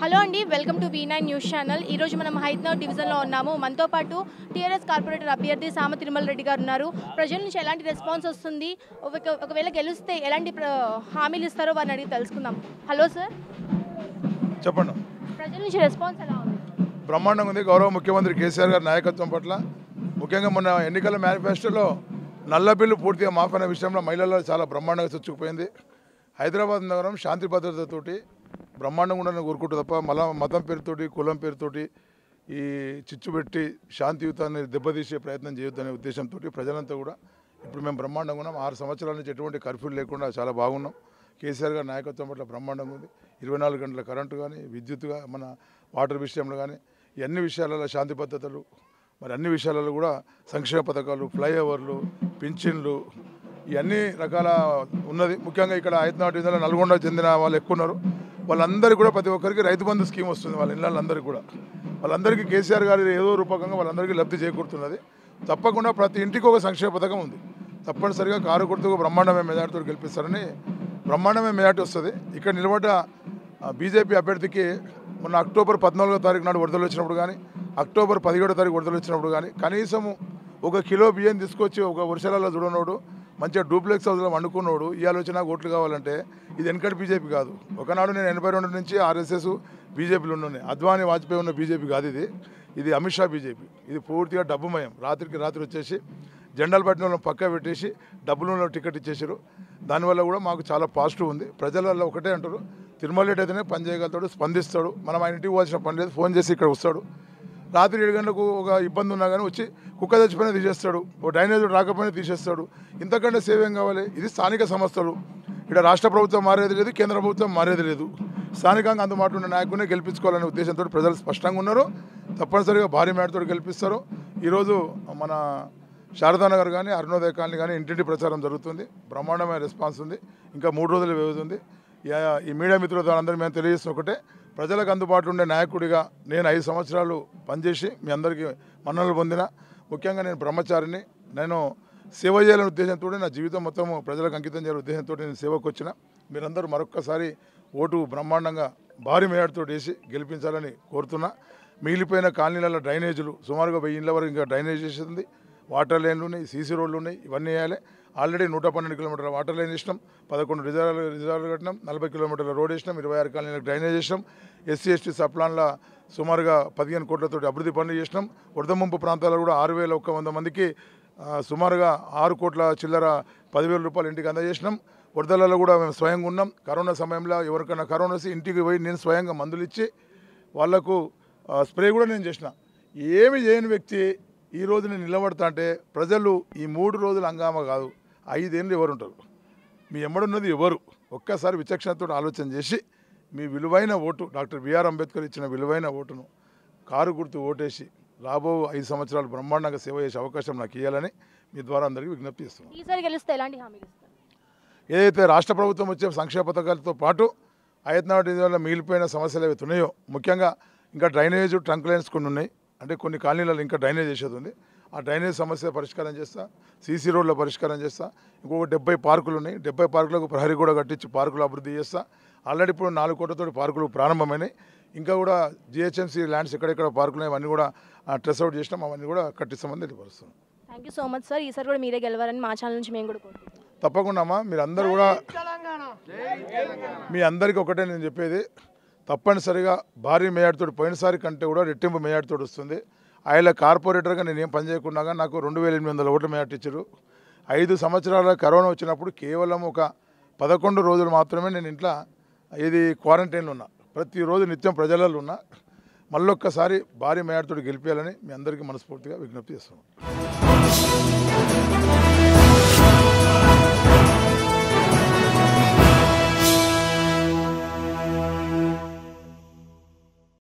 hello అండి welcome to V nine news channel ఈ రోజు మనం హైదరాబాద్ డివిజన్లో ఉన్నాము మనతో పాటు టీఆర్ఎస్ కార్పొరేటర్ అభ్యర్థి సామ తిరుమల రెడ్డి గారు ఉన్నారు ప్రజల నుంచి ఎలాంటి రెస్పాన్స్ వస్తుంది ఒకవేళ గెలిస్తే ఎలాంటి హామీలు ఇస్తారో వారిని అడిగి తెలుసుకుందాం హలో సార్ చెప్పండి ప్రజల నుంచి రెస్పాన్స్ ఎలా ఉంది బ్రహ్మాండంగా ఉంది గౌరవ ముఖ్యమంత్రి కేసీఆర్ గారి నాయకత్వం పట్ల ముఖ్యంగా మొన్న ఎన్నికల మేనిఫెస్టోలో నల్ల బిల్లు పూర్తిగా మాఫైన విషయంలో మహిళల్లో చాలా బ్రహ్మాండంగా చొచ్చుకుపోయింది హైదరాబాద్ నగరం శాంతి భద్రతతోటి బ్రహ్మాండంగా ఉండాలని కోరుకుంటుంది తప్ప మళ్ళా మతం పేరుతోటి కులం పేరుతోటి ఈ చిచ్చు పెట్టి శాంతియుతాన్ని దెబ్బతీసే ప్రయత్నం చేయొద్దనే ఉద్దేశంతో ప్రజలంతా కూడా ఇప్పుడు మేము బ్రహ్మాండంగా ఉన్నాం ఆరు సంవత్సరాల నుంచి ఎటువంటి కర్ఫ్యూ లేకుండా చాలా బాగున్నాం కేసీఆర్ గారి నాయకత్వం పట్ల బ్రహ్మాండంగా ఉంది ఇరవై నాలుగు గంటల కరెంటు కానీ విద్యుత్గా మన వాటర్ విషయంలో కానీ ఈ అన్ని విషయాలలో శాంతి పద్ధతులు మరి అన్ని విషయాలలో కూడా సంక్షేమ పథకాలు ఫ్లైఓవర్లు పింఛన్లు ఇవన్నీ రకాల ఉన్నది ముఖ్యంగా ఇక్కడ ఐదు నాటి నల్గొండ చెందిన వాళ్ళు ఎక్కువ ఉన్నారు వాళ్ళందరికీ కూడా ప్రతి ఒక్కరికి రైతు బంధు స్కీమ్ వస్తుంది వాళ్ళ ఇళ్ళందరికీ కూడా వాళ్ళందరికీ కేసీఆర్ గారి ఏదో రూపకంగా వాళ్ళందరికీ లబ్ధి చేకూరుతున్నది తప్పకుండా ప్రతి ఇంటికి ఒక సంక్షేమ పథకం ఉంది తప్పనిసరిగా కారు గుర్తుకు బ్రహ్మాండమైన మెజార్టీతో గెలిపిస్తారని బ్రహ్మాండమైన మెజార్టీ వస్తుంది ఇక్కడ నిలబడ్డ బీజేపీ అభ్యర్థికి మొన్న అక్టోబర్ పద్నాలుగో తారీఖు నాడు వరదలు వచ్చినప్పుడు కానీ అక్టోబర్ పదిహేడో తారీఖు వరదలు వచ్చినప్పుడు కానీ కనీసం ఒక కిలో బియ్యం తీసుకొచ్చి ఒక వర్షాలలో చూడనోడు మంచిగా డూప్లెక్స్ హౌస్లో వండుకున్నాడు ఈ ఆలోచన ఓట్లు కావాలంటే ఇది వెనకటి బీజేపీ కాదు ఒకనాడు నేను ఎనభై రెండు నుంచి ఆర్ఎస్ఎస్ బీజేపీలో ఉన్నాను అద్వానీ వాజ్పేయి ఉన్న బీజేపీ కాదు ఇది ఇది అమిత్ షా బీజేపీ ఇది పూర్తిగా డబ్బుమయం రాత్రికి రాత్రి వచ్చేసి జెండాలు పట్టిన వాళ్ళని పక్క పెట్టేసి డబ్బులలో టికెట్ ఇచ్చేసారు దానివల్ల కూడా మాకు చాలా పాజిటివ్ ఉంది ప్రజల వల్ల ఒకటే అంటారు తిరుమల రెడ్డి అయితేనే పని చేయగలుగుతాడు స్పందిస్తాడు మనం ఆయన ఇంటికి వచ్చిన పని లేదు ఫోన్ చేసి ఇక్కడ వస్తాడు రాత్రి ఏడు గంటలకు ఒక ఇబ్బంది ఉన్నా కానీ వచ్చి కుక్క తెచ్చిపోయినా తీసేస్తాడు ఓ డ్రైనేజ్ రాకపోయినా తీసేస్తాడు ఇంతకంటే సేవ ఏం కావాలి ఇది స్థానిక సంస్థలు ఇక్కడ రాష్ట్ర ప్రభుత్వం మారేది లేదు కేంద్ర ప్రభుత్వం మారేది లేదు స్థానికంగా అందుబాటులో ఉన్న నాయకుడిని గెలిపించుకోవాలనే ఉద్దేశంతో ప్రజలు స్పష్టంగా ఉన్నారు తప్పనిసరిగా భారీ మేడతో గెలిపిస్తారు ఈరోజు మన శారదానగర్ కానీ అరుణోదయ కాలనీ కానీ ఇంటింటి ప్రచారం జరుగుతుంది బ్రహ్మాండమైన రెస్పాన్స్ ఉంది ఇంకా మూడు రోజులు వ్యవధి ఈ మీడియా మిత్రుల ద్వారా అందరూ మేము తెలియజేస్తున్న ఒకటే ప్రజలకు అందుబాటులో ఉండే నాయకుడిగా నేను ఐదు సంవత్సరాలు పనిచేసి మీ అందరికీ మన్ననలు పొందిన ముఖ్యంగా నేను బ్రహ్మచారిని నేను సేవ చేయాలనే ఉద్దేశంతో నా జీవితం మొత్తం ప్రజలకు అంకితం చేయాలనే ఉద్దేశంతో నేను సేవకు వచ్చిన మీరందరూ మరొక్కసారి ఓటు బ్రహ్మాండంగా భారీ మేడతో వేసి గెలిపించాలని కోరుతున్నా మిగిలిపోయిన కాలనీల డ్రైనేజీలు సుమారుగా వెయ్యి ఇళ్ళ వరకు ఇంకా డ్రైనేజ్ చేసింది వాటర్ లైన్లు ఉన్నాయి సీసీ రోడ్లు ఉన్నాయి ఇవన్నీ వేయాలి ఆల్రెడీ నూట పన్నెండు కిలోమీటర్ల వాటర్ లైన్ ఇష్టం పదకొండు రిజర్వ్ రిజర్వ్లు కట్టినాం నలభై కిలోమీటర్ల రోడ్ ఇష్టం ఇరవై ఆరు కాలనీలకు డ్రైనేజ్ ఇష్టం ఎస్సీ ఎస్టీ సప్లాన్ల సుమారుగా పదిహేను కోట్లతో అభివృద్ధి పనులు చేసినాం వరదముంపు ప్రాంతాల్లో కూడా ఆరు వేల ఒక్క వంద మందికి సుమారుగా ఆరు కోట్ల చిల్లర పదివేల రూపాయలు ఇంటికి అందజేసినాం వరదలలో కూడా మేము స్వయంగా ఉన్నాం కరోనా సమయంలో ఎవరికైనా కరోనా వస్తే ఇంటికి పోయి నేను స్వయంగా మందులు ఇచ్చి వాళ్లకు స్ప్రే కూడా నేను చేసిన ఏమి చేయని వ్యక్తి ఈ రోజు నేను నిలబడతా అంటే ప్రజలు ఈ మూడు రోజులు అంగామ కాదు ఐదేళ్ళు ఎవరుంటారు మీ ఎమ్మడున్నది ఎవరు ఒక్కసారి విచక్షణతో ఆలోచన చేసి మీ విలువైన ఓటు డాక్టర్ బిఆర్ అంబేద్కర్ ఇచ్చిన విలువైన ఓటును కారు గుర్తు ఓటేసి రాబో ఐదు సంవత్సరాలు బ్రహ్మాండంగా సేవ చేసే అవకాశం నాకు ఇవ్వాలని మీ ద్వారా అందరికీ విజ్ఞప్తి ఇస్తున్నాను ఏదైతే రాష్ట్ర ప్రభుత్వం వచ్చే సంక్షేమ పథకాలతో పాటు అయత్నాడు వల్ల మిగిలిపోయిన సమస్యలు ఏవైతే ఉన్నాయో ముఖ్యంగా ఇంకా డ్రైనేజ్ ట్రంక్ లైన్స్ కొన్ని ఉన్నాయి అంటే కొన్ని కాలనీలలో ఇంకా డ్రైనేజ్ చేసేది ఉంది ఆ డ్రైనేజ్ సమస్య పరిష్కారం చేస్తా సీసీ రోడ్ల పరిష్కారం చేస్తా ఇంకొక డెబ్బై పార్కులు ఉన్నాయి డెబ్బై పార్కులకు ప్రహరీ కూడా కట్టించి పార్కులు అభివృద్ధి చేస్తా ఆల్రెడీ ఇప్పుడు నాలుగు కోట్లతో పార్కులు ప్రారంభమైనాయి ఇంకా కూడా జిహెచ్ఎంసీ ల్యాండ్స్ ఎక్కడెక్కడ పార్కులు ఉన్నాయి అవన్నీ కూడా ట్రెస్ అవుట్ చేసినాం అవన్నీ కూడా కట్టిస్తామని తెలియపరుస్తున్నాం thank you so much sir ఈసారి కూడా మీరే గెలవాలని మా ఛానల్ నుంచి మేము కూడా తప్పకుండా అమ్మా మీరు అందరూ కూడా మీ అందరికీ ఒకటే నేను చెప్పేది తప్పనిసరిగా భారీ మేయాడుతోటి పోయినసారి కంటే కూడా రెట్టింపు మేయాడుతోటి వస్తుంది ఆయన కార్పొరేటర్గా నేను పని పనిచేయకుండా నాకు రెండు వేల ఎనిమిది వందల ఓట్లు మేయాట్ ఇచ్చారు ఐదు సంవత్సరాల కరోనా వచ్చినప్పుడు కేవలం ఒక పదకొండు రోజులు మాత్రమే నేను ఇంట్లో ఇది క్వారంటైన్లో ఉన్నా ప్రతిరోజు నిత్యం ప్రజలలో ఉన్నా మళ్ళొక్కసారి భారీ మేయాడుతోటి గెలిపేయాలని మీ అందరికీ మనస్ఫూర్తిగా విజ్ఞప్తి చేస్తున్నాను